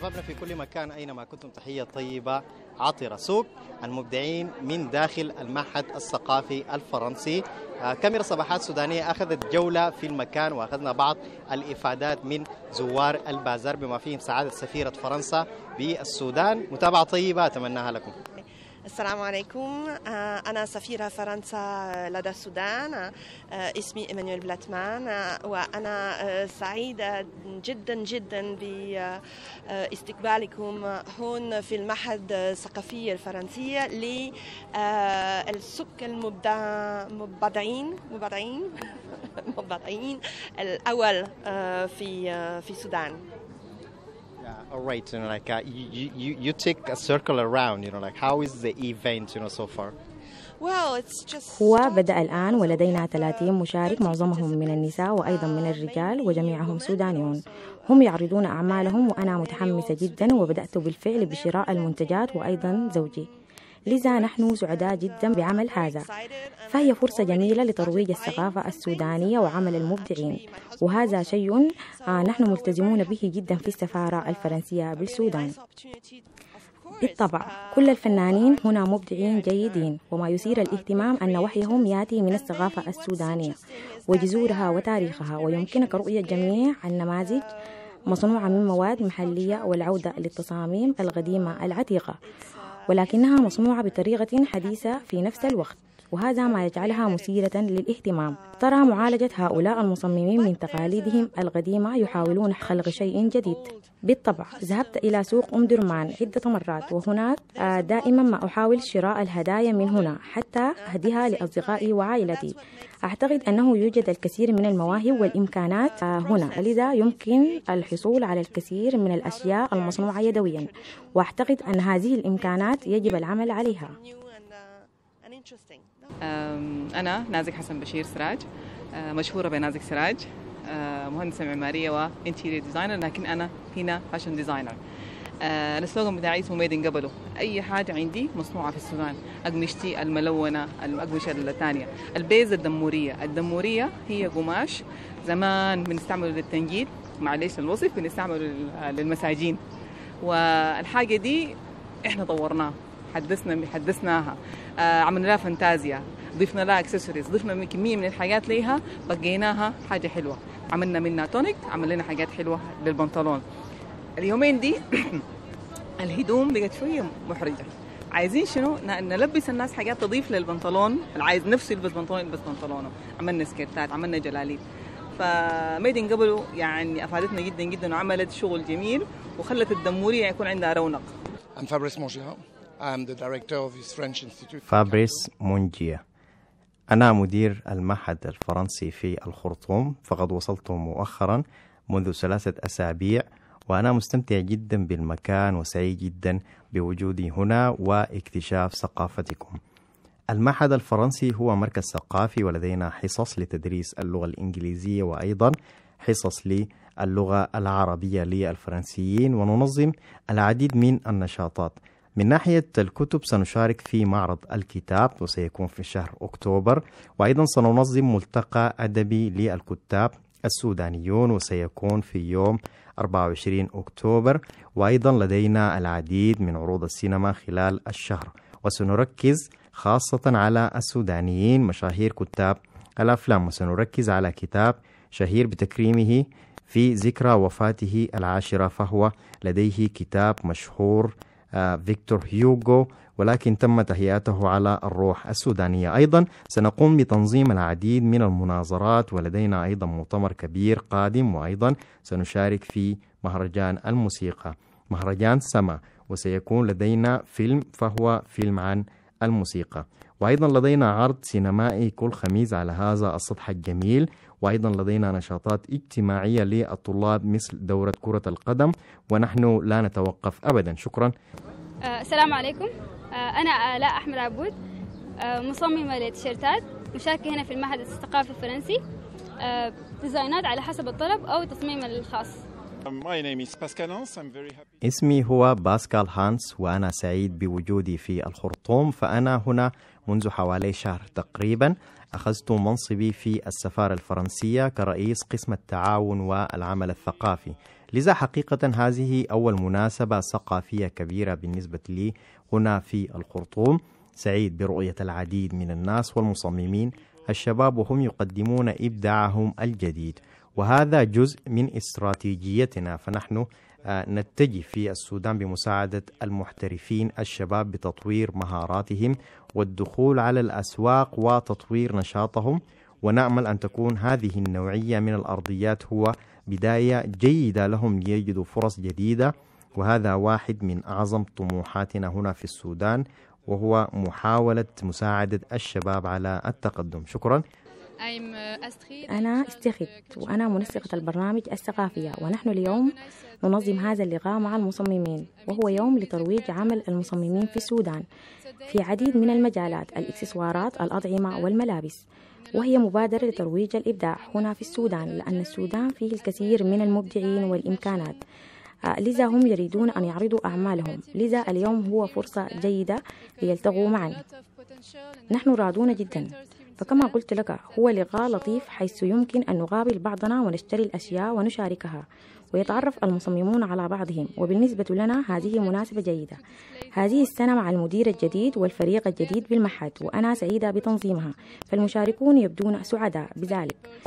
أحبابنا في كل مكان أينما كنتم تحية طيبة عطرة سوق المبدعين من داخل المعهد الثقافي الفرنسي آه، كاميرا صباحات سودانية أخذت جولة في المكان وأخذنا بعض الإفادات من زوار البازار بما فيهم سعادة سفيرة فرنسا بالسودان متابعة طيبة أتمناها لكم السلام عليكم آه، أنا سفيرة فرنسا لدى السودان آه، اسمي إيمانويل بلاتمان آه، وأنا سعيدة جدا جدا باستقبالكم هون في المعهد الثقافي الفرنسي للسك المبدعين مبدعين مبدعين الأول في في السودان All right, you know, like uh, you, you, you take a circle around, you know, like how is the event, you know, so far? هو بدأ الآن ولدينا 30 مشارك معظمهم من النساء وأيضا من الرجال وجميعهم سودانيون هم يعرضون أعمالهم وأنا متحمسة جدا وبدأت بالفعل بشراء المنتجات وأيضا زوجي لذا نحن سعداء جدا بعمل هذا فهي فرصة جميلة لترويج الثقافة السودانية وعمل المبدعين وهذا شيء آه، نحن ملتزمون به جدا في السفارة الفرنسية بالسودان بالطبع كل الفنانين هنا مبدعين جيدين وما يثير الاهتمام أن وحيهم يأتي من الثقافة السودانية وجذورها وتاريخها ويمكنك رؤية جميع النماذج مصنوعة من مواد محلية والعودة للتصاميم القديمة العتيقة ولكنها مصنوعة بطريقة حديثة في نفس الوقت وهذا ما يجعلها مثيرة للاهتمام ترى معالجة هؤلاء المصممين من تقاليدهم القديمة يحاولون خلق شيء جديد بالطبع ذهبت إلى سوق أم درمان عدة مرات وهناك آه، دائما ما أحاول شراء الهدايا من هنا حتى أهديها لأصدقائي وعائلتي أعتقد أنه يوجد الكثير من المواهب والإمكانات آه، هنا لذا يمكن الحصول على الكثير من الأشياء المصنوعة يدويا وأعتقد أن هذه الإمكانات يجب العمل عليها. Uh, أنا نازك حسن بشير سراج أه، مشهورة بنازك سراج أه، مهندسة معمارية وانتيريور ديزاينر لكن أنا هنا فاشن ديزاينر السلوغن بتاعي اسمه ميدن قبله أي حاجة عندي مصنوعة في السودان أقمشتي الملونة الأقمشة الثانية البيز الدمورية الدمورية هي قماش زمان بنستعمله للتنجيد معليش الوصف بنستعمله للمساجين والحاجة دي احنا طورناها حدثنا حدثناها آه، عملنا لها فانتازيا ضفنا لها اكسسوارز ضفنا كميه من الحاجات ليها بقيناها حاجه حلوه عملنا منها تونيك عملنا حاجات حلوه للبنطلون اليومين دي الهدوم بقت شويه محرجه عايزين شنو نلبس الناس حاجات تضيف للبنطلون اللي عايز نفسه يلبس بنطلون يلبس بنطلونه عملنا سكرتات عملنا جلاليب فميدن قبله يعني افادتنا جدا جدا وعملت شغل جميل وخلت الدموريه يكون عندها رونق I'm Fabrice Mongeau. فابريس مونجيا أنا مدير المعهد الفرنسي في الخرطوم فقد وصلت مؤخرا منذ ثلاثة أسابيع وأنا مستمتع جدا بالمكان وسعيد جدا بوجودي هنا واكتشاف ثقافتكم المعهد الفرنسي هو مركز ثقافي ولدينا حصص لتدريس اللغة الإنجليزية وأيضا حصص للغة العربية للفرنسيين وننظم العديد من النشاطات من ناحية الكتب سنشارك في معرض الكتاب وسيكون في شهر أكتوبر وأيضا سننظم ملتقى أدبي للكتاب السودانيون وسيكون في يوم 24 أكتوبر وأيضا لدينا العديد من عروض السينما خلال الشهر وسنركز خاصة على السودانيين مشاهير كتاب الأفلام وسنركز على كتاب شهير بتكريمه في ذكرى وفاته العاشرة فهو لديه كتاب مشهور آه، فيكتور هيوغو ولكن تم تهيئته على الروح السودانية أيضا سنقوم بتنظيم العديد من المناظرات ولدينا أيضا مؤتمر كبير قادم وأيضا سنشارك في مهرجان الموسيقى مهرجان سما وسيكون لدينا فيلم فهو فيلم عن الموسيقى وأيضا لدينا عرض سينمائي كل خميس على هذا السطح الجميل وأيضا لدينا نشاطات اجتماعية للطلاب مثل دورة كرة القدم ونحن لا نتوقف أبدا شكرا أه، السلام عليكم أه، أنا آلاء أحمد عبود أه، مصممة للتيشيرتات مشاركة هنا في المعهد الثقافي الفرنسي ديزاينات على حسب الطلب أو تصميم الخاص اسمي هو باسكال هانس وأنا سعيد بوجودي في الخرطوم فأنا هنا منذ حوالي شهر تقريبا أخذت منصبي في السفارة الفرنسية كرئيس قسم التعاون والعمل الثقافي لذا حقيقة هذه أول مناسبة ثقافية كبيرة بالنسبة لي هنا في الخرطوم سعيد برؤية العديد من الناس والمصممين الشباب وهم يقدمون إبداعهم الجديد وهذا جزء من استراتيجيتنا فنحن آه، نتجه في السودان بمساعدة المحترفين الشباب بتطوير مهاراتهم والدخول على الأسواق وتطوير نشاطهم ونأمل أن تكون هذه النوعية من الأرضيات هو بداية جيدة لهم ليجدوا فرص جديدة وهذا واحد من أعظم طموحاتنا هنا في السودان وهو محاولة مساعدة الشباب على التقدم شكرا Uh, أنا استغد وأنا منسقة البرنامج الثقافية uh, ونحن اليوم uh, ننظم هذا اللقاء مع المصممين وهو يوم لترويج عمل المصممين في السودان في عديد من المجالات الإكسسوارات الأطعمة والملابس وهي مبادرة لترويج الإبداع هنا في السودان لأن السودان فيه الكثير من المبدعين والإمكانات آه، لذا هم يريدون أن يعرضوا أعمالهم لذا اليوم هو فرصة جيدة ليلتقوا معي نحن راضون جدا فكما قلت لك هو لقاء لطيف حيث يمكن أن نقابل بعضنا ونشتري الأشياء ونشاركها ويتعرف المصممون على بعضهم وبالنسبة لنا هذه مناسبة جيدة هذه السنة مع المدير الجديد والفريق الجديد بالمعهد وأنا سعيدة بتنظيمها فالمشاركون يبدون سعداء بذلك